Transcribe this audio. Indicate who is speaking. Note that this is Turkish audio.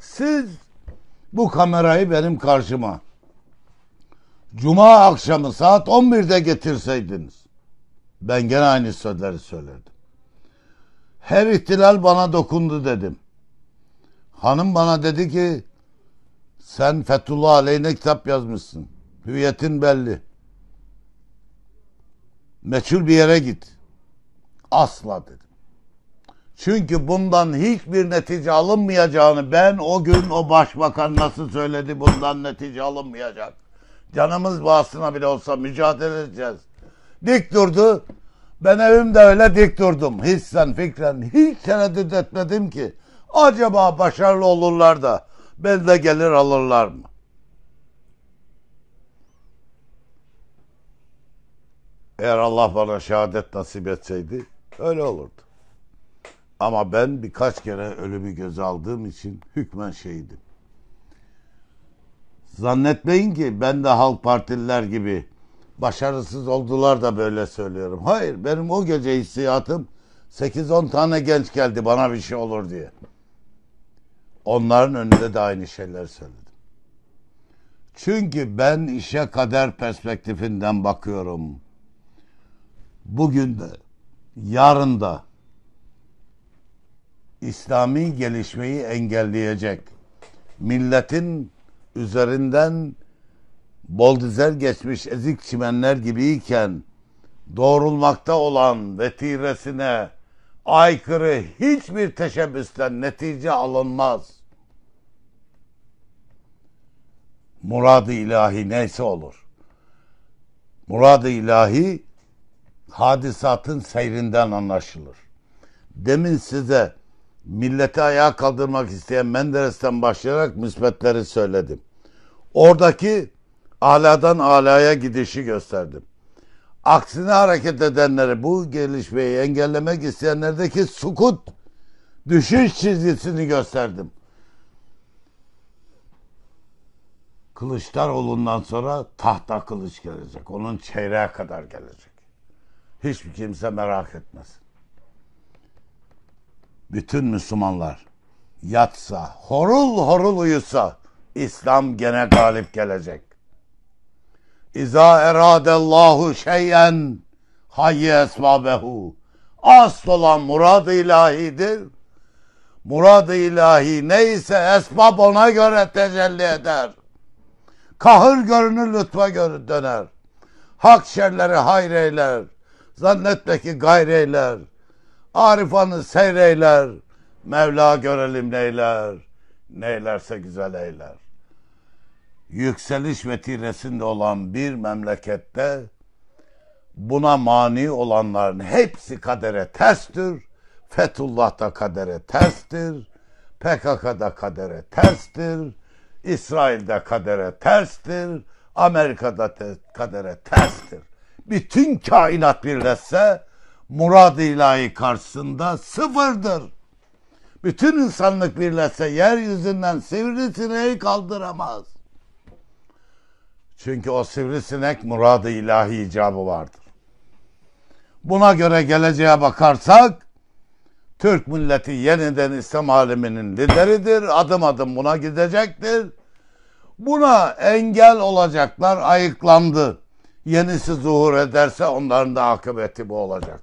Speaker 1: Siz bu kamerayı benim karşıma Cuma akşamı saat 11'de getirseydiniz ben gene aynı sözleri söylerdim. Her ihtilal bana dokundu dedim. Hanım bana dedi ki sen Fethullah aleyhine kitap yazmışsın. Hüviyetin belli. Meçhul bir yere git. Asla dedim. Çünkü bundan hiçbir netice alınmayacağını ben o gün o başbakan nasıl söyledi bundan netice alınmayacak. Canımız bağısına bile olsa mücadele edeceğiz. Dik durdu. Ben evimde öyle dik durdum. Hissen fikren hiç tereddüt etmedim ki. Acaba başarılı olurlar da ben de gelir alırlar mı? Eğer Allah bana şehadet nasip etseydi öyle olurdu. Ama ben birkaç kere ölümü göz aldığım için hükmen şeydim. Zannetmeyin ki ben de Halk Partililer gibi başarısız oldular da böyle söylüyorum. Hayır benim o gece hissiyatım 8-10 tane genç geldi bana bir şey olur diye. Onların önünde de aynı şeyler söyledim. Çünkü ben işe kader perspektifinden bakıyorum. Bugün de, yarın da, İslami gelişmeyi engelleyecek. Milletin üzerinden boldizer geçmiş ezik çimenler gibiyken doğrulmakta olan vetiresine aykırı hiçbir teşebbüsten netice alınmaz. Murad-ı ilahi neyse olur. Murad-ı ilahi hadisatın seyrinden anlaşılır. Demin size milleti ayağa kaldırmak isteyen Menderes'ten başlayarak müsbetleri söyledim. Oradaki aladan alaya gidişi gösterdim. Aksine hareket edenleri bu gelişmeyi engellemek isteyenlerdeki sukut düşüş çizgisini gösterdim. Kılıçdaroğlu'ndan sonra tahta kılıç gelecek. Onun çeyreğe kadar gelecek. Hiçbir kimse merak etmesin bütün Müslümanlar yatsa, horul horul uyusa İslam gene galip gelecek. İza eradellahu şeyen hayye esbabehu. Asıl olan murad ilahidir. Murad-ı ilahi neyse esbab ona göre tecelli eder. Kahır görünür lütfa görür döner. Hak şerleri hayreyler. Zannetme ki gayreyler. Arifanı seyreyler, Mevla görelim neyler, neylerse güzel eyler. Yükseliş vetiresinde olan bir memlekette buna mani olanların hepsi kadere terstir. Fethullah da kadere terstir. PKK da kadere terstir. İsrail de kadere terstir. Amerika'da te kadere terstir. Bütün kainat birleşse murad ilahi karşısında sıfırdır. Bütün insanlık birleşse yeryüzünden sivrisineği kaldıramaz. Çünkü o sivrisinek murad ilahi icabı vardır. Buna göre geleceğe bakarsak Türk milleti yeniden İslam aleminin lideridir. Adım adım buna gidecektir. Buna engel olacaklar ayıklandı. Yenisi zuhur ederse onların da akıbeti bu olacak.